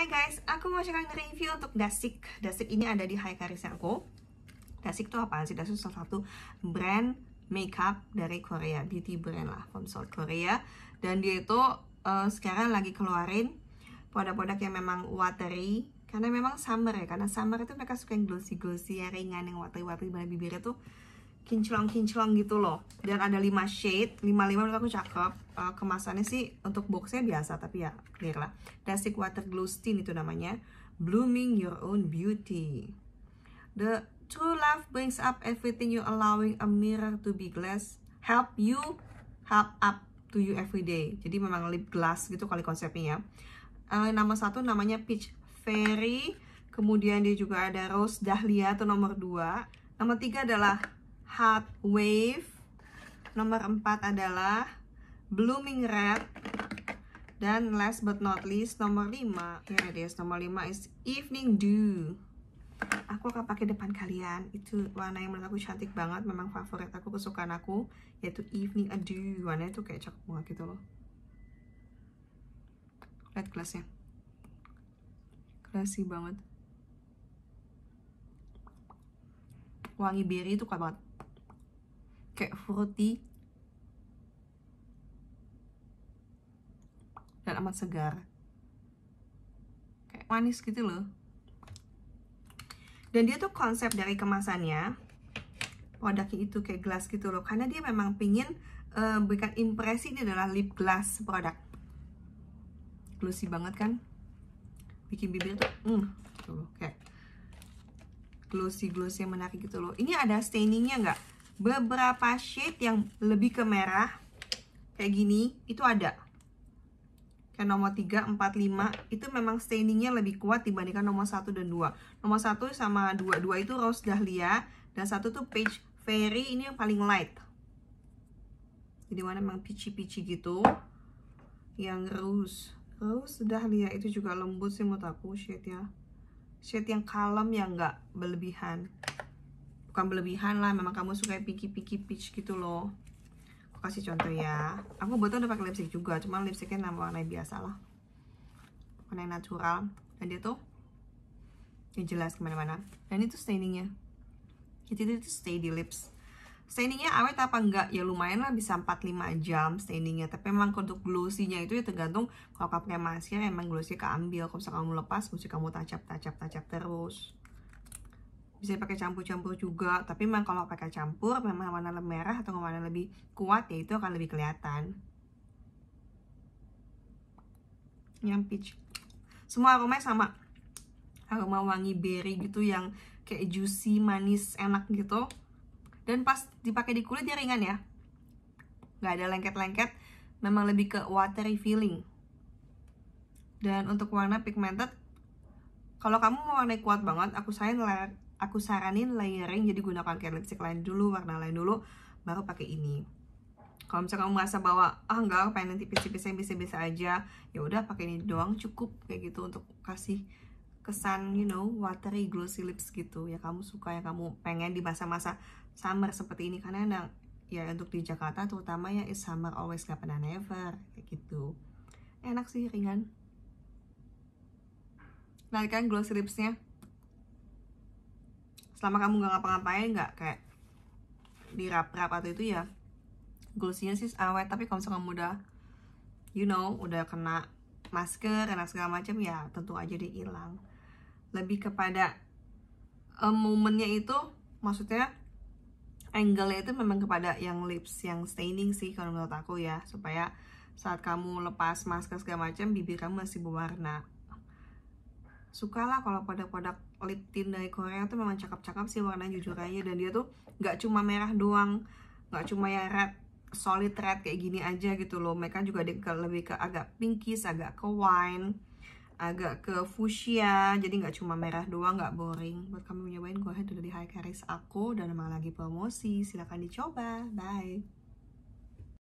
Hai guys, aku mau sekarang review untuk Dasik. Dasik ini ada di High Karisanko. Dasik itu apa sih? Dasik salah satu brand makeup dari Korea, beauty brand lah from South Korea. Dan dia itu uh, sekarang lagi keluarin produk-produk yang memang watery karena memang summer ya karena summer itu mereka suka yang glossy glossy yang ringan yang watery watery pada bibirnya tuh kinclong-kinclong gitu loh dan ada 5 shade 5-5 menurut aku cakep uh, kemasannya sih untuk boxnya biasa tapi ya clear lah Dasik Water Glow stain itu namanya Blooming Your Own Beauty The true love brings up everything you allowing a mirror to be glass help you help up to you every day jadi memang lip glass gitu kali konsepnya ya uh, nama satu namanya Peach Fairy kemudian dia juga ada Rose Dahlia itu nomor dua nomor tiga adalah Hot Wave. Nomor 4 adalah Blooming Red. Dan last but not least nomor 5. Ya, guys, nomor 5 is Evening Dew. Aku akan pakai depan kalian. Itu warna yang menurut aku cantik banget, memang favorit aku, kesukaan aku, yaitu Evening Dew. Warnanya tuh kayak cakep banget gitu loh. Lihat gelasnya. Classy banget. Wangi berry itu kuat banget kayak fruity dan amat segar kayak manis gitu loh dan dia tuh konsep dari kemasannya produknya itu kayak gelas gitu loh karena dia memang pingin uh, eh, berikan impresi ini adalah lip glass produk glossy banget kan bikin bibir tuh mm, tuh gitu kayak glossy glossy yang menarik gitu loh ini ada stainingnya nggak beberapa shade yang lebih ke merah kayak gini itu ada kayak nomor 3, 4, 5 itu memang stainingnya lebih kuat dibandingkan nomor 1 dan 2 nomor 1 sama 2, 2 itu Rose Dahlia dan satu tuh Page Fairy ini yang paling light jadi mana memang pici-pici gitu yang Rose Rose Dahlia itu juga lembut sih menurut aku shade-nya shade yang kalem yang gak berlebihan bukan berlebihan lah memang kamu suka pinky pinky peach gitu loh aku kasih contoh ya aku buatnya udah pakai lipstick juga cuma lipsticknya nama warna biasa lah warna yang natural dan dia tuh ya jelas kemana-mana dan itu stainingnya jadi itu stay di lips stainingnya awet apa enggak ya lumayan lah bisa 4-5 jam stainingnya tapi memang untuk glossy-nya itu ya tergantung kalau kamu pakai masker emang glossy keambil kalau misalnya kamu lepas mesti kamu tacap tacap tacap terus bisa pakai campur-campur juga tapi memang kalau pakai campur memang warna lebih merah atau warna lebih kuat ya itu akan lebih kelihatan yang peach semua aromanya sama aroma wangi berry gitu yang kayak juicy manis enak gitu dan pas dipakai di kulit dia ringan ya nggak ada lengket-lengket memang lebih ke watery feeling dan untuk warna pigmented kalau kamu mau warna kuat banget aku sayang aku saranin layering jadi gunakan kayak lipstick lain dulu warna lain dulu baru pakai ini kalau misalnya kamu merasa bahwa ah enggak pengen tipis-tipis yang bisa-bisa aja ya udah pakai ini doang cukup kayak gitu untuk kasih kesan you know watery glossy lips gitu ya kamu suka ya kamu pengen di masa-masa summer seperti ini karena enak ya untuk di Jakarta terutama ya is summer always gak pernah never kayak gitu enak sih ringan nah kan glossy lipsnya selama kamu nggak ngapa-ngapain nggak kayak dirap-rap atau itu ya goalsnya sih awet tapi kalau misalnya kamu udah you know udah kena masker kena segala macam ya tentu aja dia hilang lebih kepada um, momennya itu maksudnya angle-nya itu memang kepada yang lips yang staining sih kalau menurut aku ya supaya saat kamu lepas masker segala macam bibir kamu masih berwarna suka lah kalau produk-produk lip tint dari Korea tuh memang cakep-cakep sih warna jujur aja dan dia tuh nggak cuma merah doang nggak cuma ya red solid red kayak gini aja gitu loh mereka juga lebih ke, lebih ke agak pinkish agak ke wine agak ke fuchsia jadi nggak cuma merah doang nggak boring buat kamu nyobain gue udah di high Caris aku dan emang lagi promosi silahkan dicoba bye